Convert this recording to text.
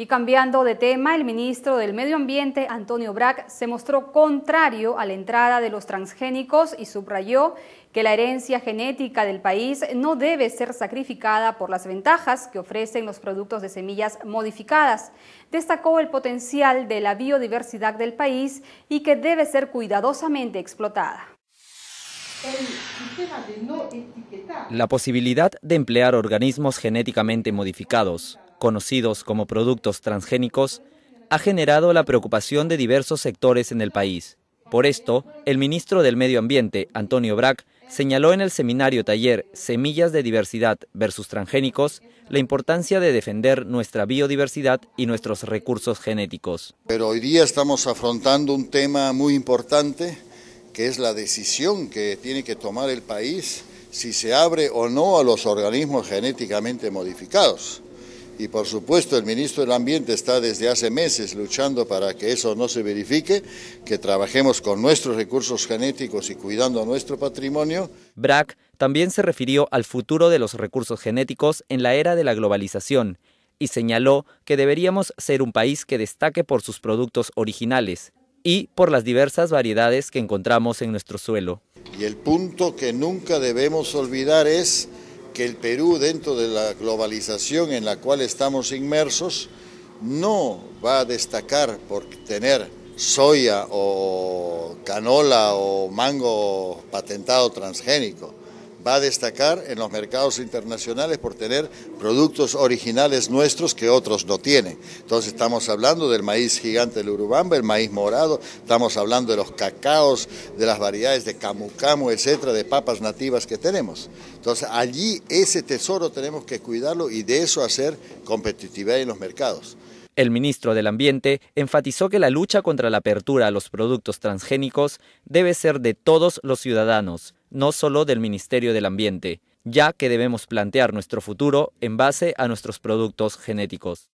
Y cambiando de tema, el ministro del Medio Ambiente, Antonio Brac, se mostró contrario a la entrada de los transgénicos y subrayó que la herencia genética del país no debe ser sacrificada por las ventajas que ofrecen los productos de semillas modificadas. Destacó el potencial de la biodiversidad del país y que debe ser cuidadosamente explotada. La posibilidad de emplear organismos genéticamente modificados conocidos como productos transgénicos, ha generado la preocupación de diversos sectores en el país. Por esto, el ministro del Medio Ambiente, Antonio Brack, señaló en el seminario taller Semillas de Diversidad versus Transgénicos la importancia de defender nuestra biodiversidad y nuestros recursos genéticos. Pero hoy día estamos afrontando un tema muy importante, que es la decisión que tiene que tomar el país si se abre o no a los organismos genéticamente modificados y por supuesto el ministro del Ambiente está desde hace meses luchando para que eso no se verifique, que trabajemos con nuestros recursos genéticos y cuidando nuestro patrimonio. Brack también se refirió al futuro de los recursos genéticos en la era de la globalización y señaló que deberíamos ser un país que destaque por sus productos originales y por las diversas variedades que encontramos en nuestro suelo. Y el punto que nunca debemos olvidar es que el Perú, dentro de la globalización en la cual estamos inmersos, no va a destacar por tener soya o canola o mango patentado transgénico va a destacar en los mercados internacionales por tener productos originales nuestros que otros no tienen. Entonces estamos hablando del maíz gigante del Urubamba, el maíz morado, estamos hablando de los cacaos, de las variedades de camu, etcétera, de papas nativas que tenemos. Entonces allí ese tesoro tenemos que cuidarlo y de eso hacer competitividad en los mercados. El ministro del Ambiente enfatizó que la lucha contra la apertura a los productos transgénicos debe ser de todos los ciudadanos, no solo del Ministerio del Ambiente, ya que debemos plantear nuestro futuro en base a nuestros productos genéticos.